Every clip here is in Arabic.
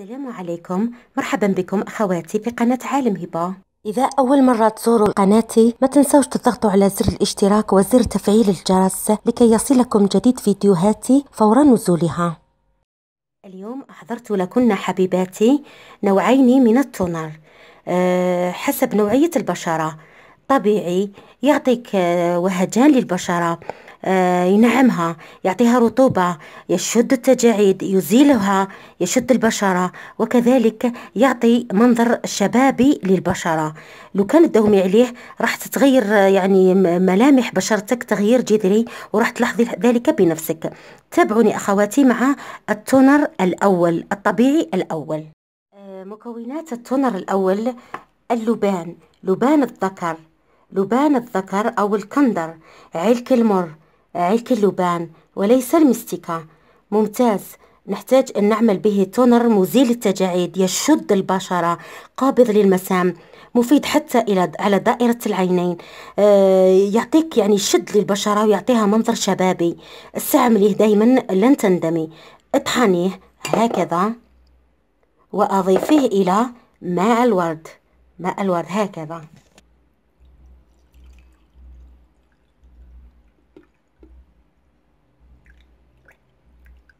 السلام عليكم مرحبا بكم أخواتي في قناة عالم هبة إذا أول مرة تزوروا قناتي ما تنسوش تضغطوا على زر الاشتراك وزر تفعيل الجرس لكي يصلكم جديد فيديوهاتي فور نزولها اليوم أحضرت لكن حبيباتي نوعين من التونر آه، حسب نوعية البشرة طبيعي يعطيك آه، وهجان للبشرة آه، ينعمها يعطيها رطوبة يشد التجاعيد يزيلها يشد البشرة وكذلك يعطي منظر شبابي للبشرة لو كان الدومي عليه راح تتغير يعني ملامح بشرتك تغيير جذري وراح تلاحظي ذلك بنفسك تابعوني أخواتي مع التونر الأول الطبيعي الأول آه، مكونات التونر الأول اللبان لبان الذكر لبان الذكر أو الكندر علك المر علك اللبان وليس المستكة ممتاز نحتاج أن نعمل به تونر مزيل التجاعيد يشد البشرة قابض للمسام مفيد حتى إلى على دائرة العينين آه، يعطيك يعني شد للبشرة ويعطيها منظر شبابي استعمليه دايما لن تندمي اطحنيه هكذا وأضيفيه إلى ماء الورد ماء الورد هكذا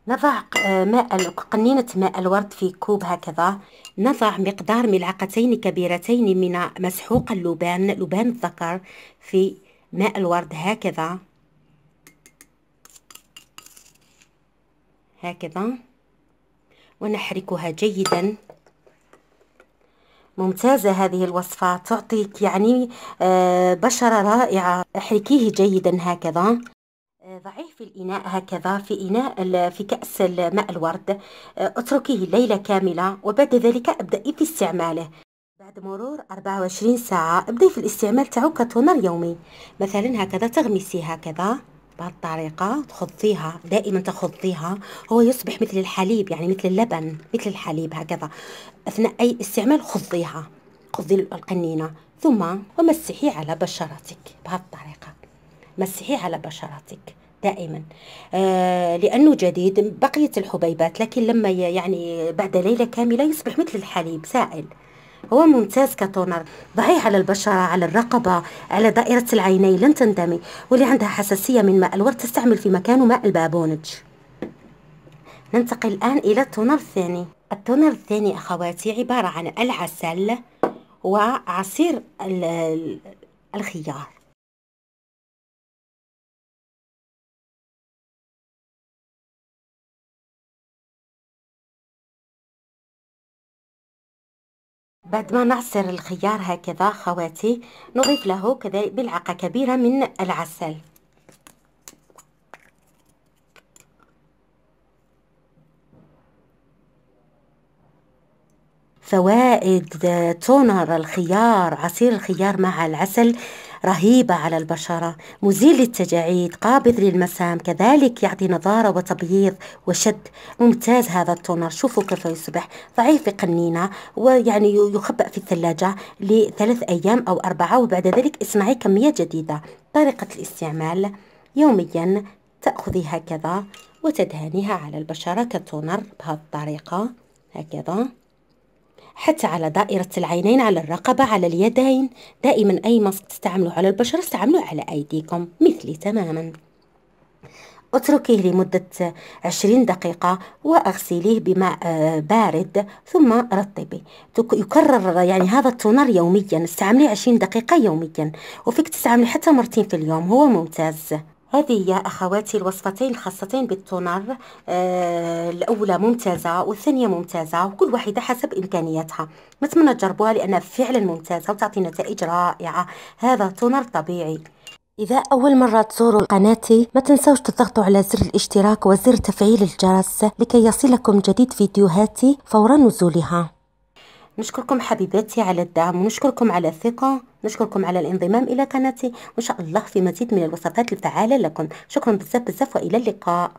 نضع آه، ماء قنينة ماء الورد في كوب هكذا نضع مقدار ملعقتين كبيرتين من مسحوق اللبان لبان الذكر في ماء الورد هكذا هكذا ونحركها جيدا ممتازة هذه الوصفة تعطيك يعني آه، بشرة رائعة احركيه جيدا هكذا ضعيف الإناء هكذا في إناء في كأس ماء الورد آه، اتركيه ليلة كاملة وبعد ذلك ابدأي في استعماله بعد مرور 24 ساعة ابدأي في الاستعمال تاعو كتونر يومي مثلا هكذا تغمسي هكذا بهذه الطريقة تخضيها دائما تخضيها هو يصبح مثل الحليب يعني مثل اللبن مثل الحليب هكذا أثناء أي استعمال خضيها خضي القنينة ثم ومسحي على بشرتك بهذه الطريقة مسحي على بشرتك دائما آه لانه جديد بقيت الحبيبات لكن لما يعني بعد ليله كامله يصبح مثل الحليب سائل هو ممتاز كتونر ضعيه على البشره على الرقبه على دائره العينين لن تندمي واللي عندها حساسيه من ماء الورد تستعمل في مكانه ماء البابونج ننتقل الان الى التونر الثاني التونر الثاني اخواتي عباره عن العسل وعصير الخيار بعد ما نعصر الخيار هكذا خواتي نضيف له كذلك ملعقة كبيرة من العسل فوائد تونر الخيار عصير الخيار مع العسل رهيبة على البشرة مزيل للتجاعيد قابض للمسام كذلك يعطي نضارة وتبييض وشد ممتاز هذا التونر شوفوا كيف يصبح ضعيف في قنينة ويعني يخبأ في الثلاجة لثلاث أيام أو أربعة وبعد ذلك اصنعي كمية جديدة طريقة الاستعمال يوميا تأخذي هكذا وتدهنيها على البشرة كتونر بهذه الطريقة هكذا حتى على دائرة العينين على الرقبة على اليدين دائما أي ماسك تستعملوه على البشرة استعملوه على أيديكم مثلي تماما اتركيه لمدة 20 دقيقة واغسليه بماء آه، بارد ثم رطبي يكرر يعني هذا التونر يوميا استعمليه 20 دقيقة يوميا وفيك تستعمليه حتى مرتين في اليوم هو ممتاز هذه يا أخواتي الوصفتين الخاصتين بالتونر آه الأولى ممتازة والثانية ممتازة وكل واحدة حسب إمكانياتها نتمنى تجربوها لأنها فعلا ممتازة وتعطي نتائج رائعة هذا تونر طبيعي إذا أول مرة تزوروا قناتي ما تنسوش تضغطوا على زر الاشتراك وزر تفعيل الجرس لكي يصلكم جديد فيديوهاتي فور نزولها نشكركم حبيباتي على الدعم ونشكركم على الثقة نشكركم على الانضمام إلى قناتي وإن شاء الله في مزيد من الوصفات الفعالة لكم شكرا بزاف بزاف وإلى اللقاء